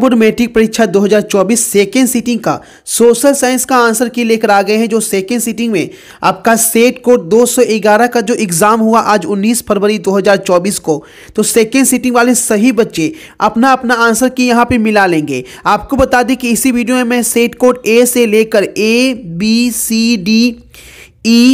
board matric परीक्षा 2024 हजार second sitting का सोशल साइंस का आंसर की लेकर आ गए हैं जो सेकेंड सीटिंग में आपका सेट कोड 211 का जो एग्ज़ाम हुआ आज 19 फरवरी 2024 को तो सेकेंड सीटिंग वाले सही बच्चे अपना अपना आंसर की यहां पे मिला लेंगे आपको बता दें कि इसी वीडियो में मैं सेट कोड ए से लेकर A B C D E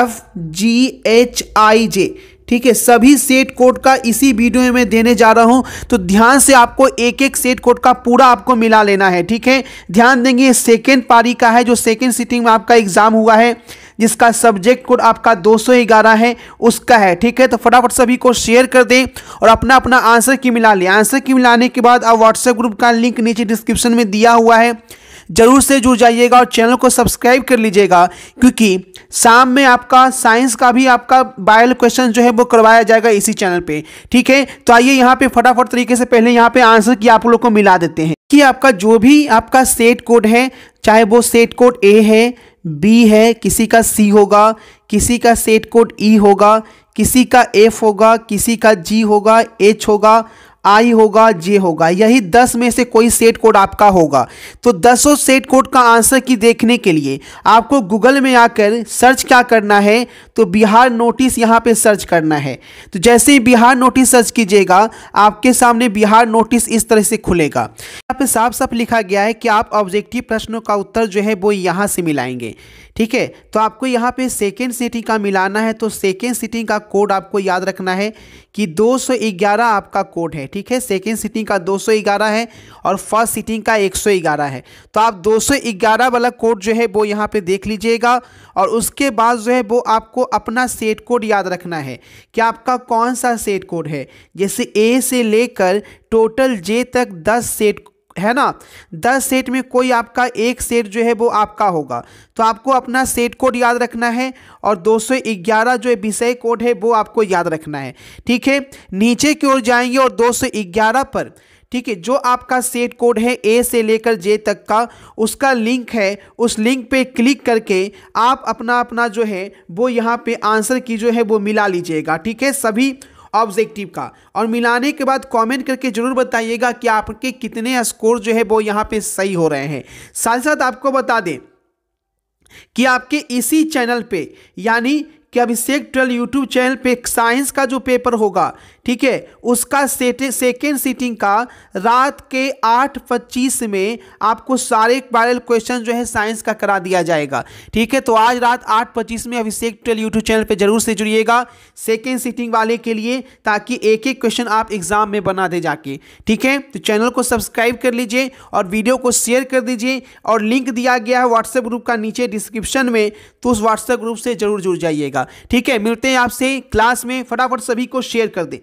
F G H I J ठीक है सभी सेट कोड का इसी वीडियो में देने जा रहा हूं तो ध्यान से आपको एक एक सेट कोड का पूरा आपको मिला लेना है ठीक है ध्यान देंगे सेकेंड पारी का है जो सेकेंड सिटिंग में आपका एग्जाम हुआ है जिसका सब्जेक्ट कोड आपका 211 है उसका है ठीक है तो फटाफट सभी को शेयर कर दें और अपना अपना आंसर की मिला लें आंसर की मिलाने के बाद आप व्हाट्सएप ग्रुप का लिंक नीचे डिस्क्रिप्शन में दिया हुआ है जरूर से जुड़ जाइएगा और चैनल को सब्सक्राइब कर लीजिएगा क्योंकि शाम में आपका साइंस का भी आपका बायल क्वेश्चन जो है वो करवाया जाएगा इसी चैनल पे ठीक है तो आइए यहाँ पे फटाफट तरीके से पहले यहाँ पे आंसर की आप लोग को मिला देते हैं कि आपका जो भी आपका सेट कोड है चाहे वो सेट कोड ए है बी है किसी का सी होगा किसी का सेट कोड ई e होगा किसी का एफ होगा किसी का जी होगा एच होगा आई होगा जे होगा यही दस में से कोई सेट कोड आपका होगा तो दसों सेट कोड का आंसर की देखने के लिए आपको गूगल में आकर सर्च क्या करना है तो बिहार नोटिस यहाँ पे सर्च करना है तो जैसे ही बिहार नोटिस सर्च कीजिएगा आपके सामने बिहार नोटिस इस तरह से खुलेगा यहाँ पे साफ साफ लिखा गया है कि आप ऑब्जेक्टिव प्रश्नों का उत्तर जो है वो यहाँ से मिलाएंगे ठीक है तो आपको यहाँ पे सेकेंड सिटी का मिलाना है तो सेकेंड सिटी का कोड आपको याद रखना है कि 211 आपका कोड है ठीक है सेकेंड सीटिंग का 211 है और फर्स्ट सीटिंग का 111 है तो आप 211 वाला कोड जो है वो यहाँ पे देख लीजिएगा और उसके बाद जो है वो आपको अपना सेट कोड याद रखना है कि आपका कौन सा सेट कोड है जैसे ए से लेकर टोटल जे तक 10 सेट है ना दस सेट में कोई आपका एक सेट जो है वो आपका होगा तो आपको अपना सेट कोड याद रखना है और 211 जो विषय कोड है वो आपको याद रखना है ठीक है नीचे की ओर जाएंगे और 211 पर ठीक है जो आपका सेट कोड है ए से लेकर जे तक का उसका लिंक है उस लिंक पे क्लिक करके आप अपना अपना जो है वो यहाँ पे आंसर की जो है वो मिला लीजिएगा ठीक है सभी ऑब्जेक्टिव का और मिलाने के बाद कमेंट करके ज़रूर बताइएगा कि आपके कितने स्कोर जो है वो यहाँ पे सही हो रहे हैं साथ साथ आपको बता दें कि आपके इसी चैनल पे यानी कि अभिषेक ट्वेल्व यूट्यूब चैनल पे साइंस का जो पेपर होगा ठीक है उसका सेकेंड सीटिंग का रात के आठ पच्चीस में आपको सारे वायरल क्वेश्चन जो है साइंस का करा दिया जाएगा ठीक है तो आज रात आठ पच्चीस में अभिषेक ट्वेल यूट्यूब चैनल पर जरूर से जुड़िएगा सेकेंड सीटिंग वाले के लिए ताकि एक एक क्वेश्चन आप एग्जाम में बना दे जाके ठीक है तो चैनल को सब्सक्राइब कर लीजिए और वीडियो को शेयर कर दीजिए और लिंक दिया गया है व्हाट्सएप ग्रुप का नीचे डिस्क्रिप्शन में तो उस व्हाट्सएप ग्रुप से जरूर जुड़ जाइएगा ठीक है मिलते हैं आपसे क्लास में फटाफट सभी को शेयर कर दें